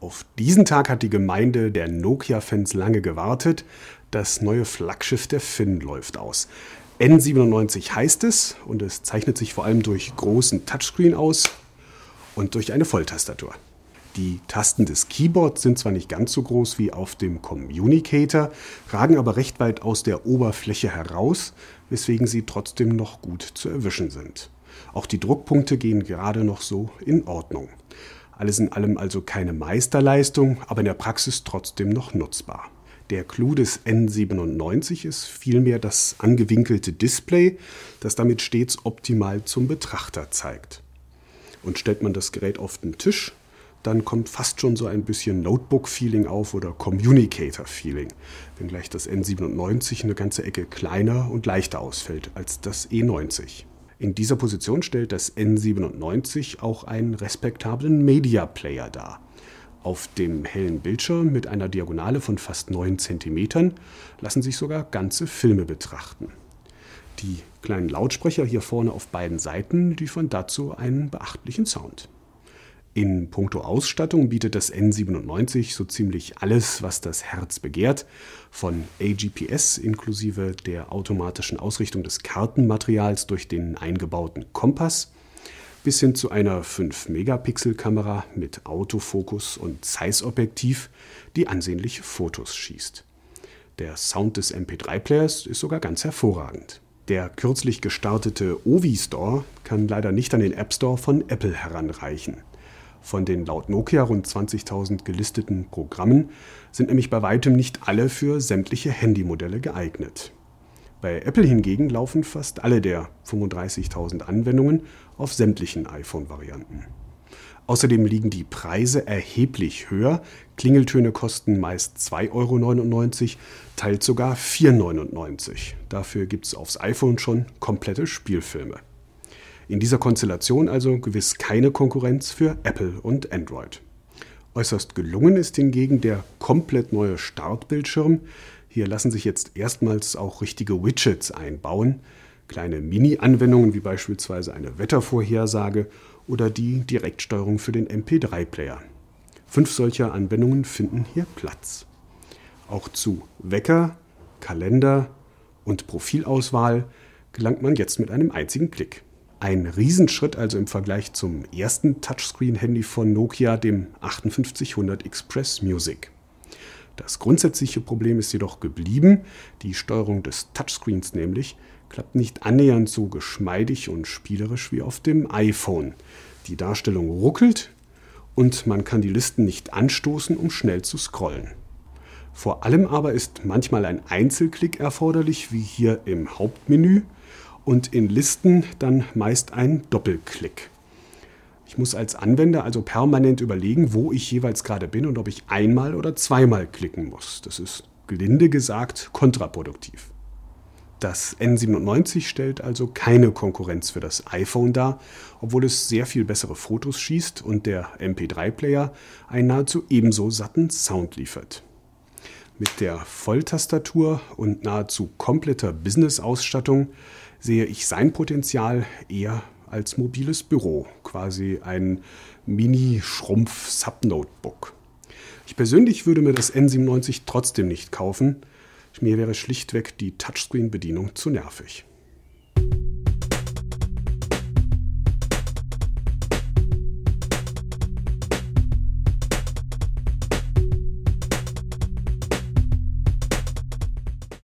Auf diesen Tag hat die Gemeinde der Nokia-Fans lange gewartet. Das neue Flaggschiff der Finn läuft aus. N97 heißt es und es zeichnet sich vor allem durch großen Touchscreen aus und durch eine Volltastatur. Die Tasten des Keyboards sind zwar nicht ganz so groß wie auf dem Communicator, ragen aber recht weit aus der Oberfläche heraus, weswegen sie trotzdem noch gut zu erwischen sind. Auch die Druckpunkte gehen gerade noch so in Ordnung. Alles in allem also keine Meisterleistung, aber in der Praxis trotzdem noch nutzbar. Der Clou des N97 ist vielmehr das angewinkelte Display, das damit stets optimal zum Betrachter zeigt. Und stellt man das Gerät auf den Tisch, dann kommt fast schon so ein bisschen Notebook-Feeling auf oder Communicator-Feeling, wenngleich das N97 eine ganze Ecke kleiner und leichter ausfällt als das E90. In dieser Position stellt das N97 auch einen respektablen Media Player dar. Auf dem hellen Bildschirm mit einer Diagonale von fast 9 cm lassen sich sogar ganze Filme betrachten. Die kleinen Lautsprecher hier vorne auf beiden Seiten liefern dazu einen beachtlichen Sound. In puncto Ausstattung bietet das N97 so ziemlich alles, was das Herz begehrt, von AGPS inklusive der automatischen Ausrichtung des Kartenmaterials durch den eingebauten Kompass bis hin zu einer 5-Megapixel-Kamera mit Autofokus und Zeiss-Objektiv, die ansehnliche Fotos schießt. Der Sound des MP3-Players ist sogar ganz hervorragend. Der kürzlich gestartete Ovi Store kann leider nicht an den App Store von Apple heranreichen. Von den laut Nokia rund 20.000 gelisteten Programmen sind nämlich bei weitem nicht alle für sämtliche Handymodelle geeignet. Bei Apple hingegen laufen fast alle der 35.000 Anwendungen auf sämtlichen iPhone-Varianten. Außerdem liegen die Preise erheblich höher. Klingeltöne kosten meist 2,99 Euro, teils sogar 4,99 Euro. Dafür gibt es aufs iPhone schon komplette Spielfilme. In dieser Konstellation also gewiss keine Konkurrenz für Apple und Android. Äußerst gelungen ist hingegen der komplett neue Startbildschirm. Hier lassen sich jetzt erstmals auch richtige Widgets einbauen, kleine Mini-Anwendungen wie beispielsweise eine Wettervorhersage oder die Direktsteuerung für den MP3-Player. Fünf solcher Anwendungen finden hier Platz. Auch zu Wecker, Kalender und Profilauswahl gelangt man jetzt mit einem einzigen Klick. Ein Riesenschritt also im Vergleich zum ersten Touchscreen-Handy von Nokia, dem 5800 Express Music. Das grundsätzliche Problem ist jedoch geblieben, die Steuerung des Touchscreens nämlich klappt nicht annähernd so geschmeidig und spielerisch wie auf dem iPhone. Die Darstellung ruckelt und man kann die Listen nicht anstoßen, um schnell zu scrollen. Vor allem aber ist manchmal ein Einzelklick erforderlich, wie hier im Hauptmenü, und in Listen dann meist ein Doppelklick. Ich muss als Anwender also permanent überlegen, wo ich jeweils gerade bin und ob ich einmal oder zweimal klicken muss. Das ist gelinde gesagt kontraproduktiv. Das N97 stellt also keine Konkurrenz für das iPhone dar, obwohl es sehr viel bessere Fotos schießt und der MP3-Player einen nahezu ebenso satten Sound liefert. Mit der Volltastatur und nahezu kompletter Business-Ausstattung sehe ich sein Potenzial eher als mobiles Büro, quasi ein Mini-Schrumpf-Sub-Notebook. Ich persönlich würde mir das N97 trotzdem nicht kaufen. Mir wäre schlichtweg die Touchscreen-Bedienung zu nervig.